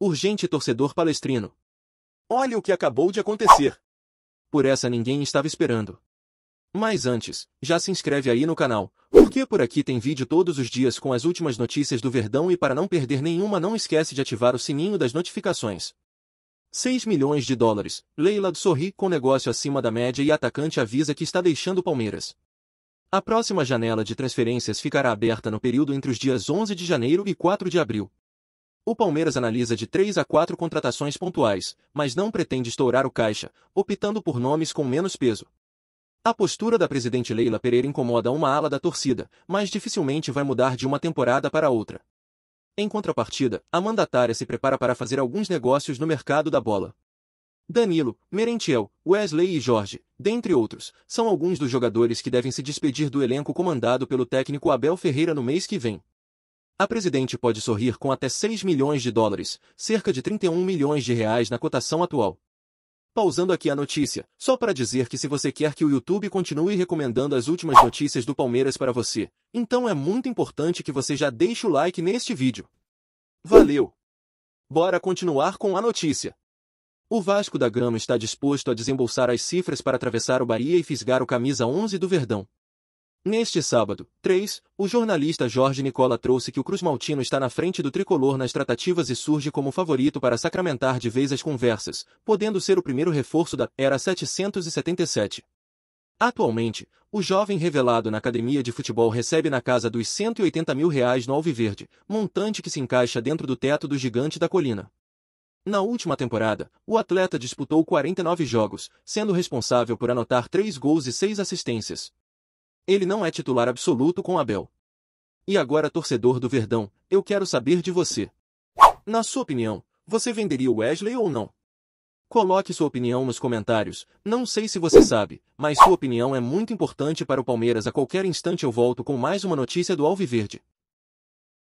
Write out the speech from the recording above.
Urgente torcedor palestrino. Olha o que acabou de acontecer. Por essa ninguém estava esperando. Mas antes, já se inscreve aí no canal, porque por aqui tem vídeo todos os dias com as últimas notícias do Verdão e para não perder nenhuma não esquece de ativar o sininho das notificações. 6 milhões de dólares, Leila sorri com negócio acima da média e atacante avisa que está deixando Palmeiras. A próxima janela de transferências ficará aberta no período entre os dias 11 de janeiro e 4 de abril. O Palmeiras analisa de 3 a 4 contratações pontuais, mas não pretende estourar o caixa, optando por nomes com menos peso. A postura da presidente Leila Pereira incomoda uma ala da torcida, mas dificilmente vai mudar de uma temporada para outra. Em contrapartida, a mandatária se prepara para fazer alguns negócios no mercado da bola. Danilo, Merentiel, Wesley e Jorge, dentre outros, são alguns dos jogadores que devem se despedir do elenco comandado pelo técnico Abel Ferreira no mês que vem. A presidente pode sorrir com até 6 milhões de dólares, cerca de 31 milhões de reais na cotação atual. Pausando aqui a notícia, só para dizer que se você quer que o YouTube continue recomendando as últimas notícias do Palmeiras para você, então é muito importante que você já deixe o like neste vídeo. Valeu! Bora continuar com a notícia. O Vasco da Gama está disposto a desembolsar as cifras para atravessar o Bahia e fisgar o camisa 11 do Verdão. Neste sábado, 3, o jornalista Jorge Nicola trouxe que o Cruz Maltino está na frente do tricolor nas tratativas e surge como favorito para sacramentar de vez as conversas, podendo ser o primeiro reforço da Era 777. Atualmente, o jovem revelado na academia de futebol recebe na casa dos 180 mil reais no Alviverde, montante que se encaixa dentro do teto do gigante da colina. Na última temporada, o atleta disputou 49 jogos, sendo responsável por anotar 3 gols e 6 assistências, ele não é titular absoluto com Abel. E agora, torcedor do Verdão, eu quero saber de você. Na sua opinião, você venderia o Wesley ou não? Coloque sua opinião nos comentários. Não sei se você sabe, mas sua opinião é muito importante para o Palmeiras. A qualquer instante eu volto com mais uma notícia do Alviverde.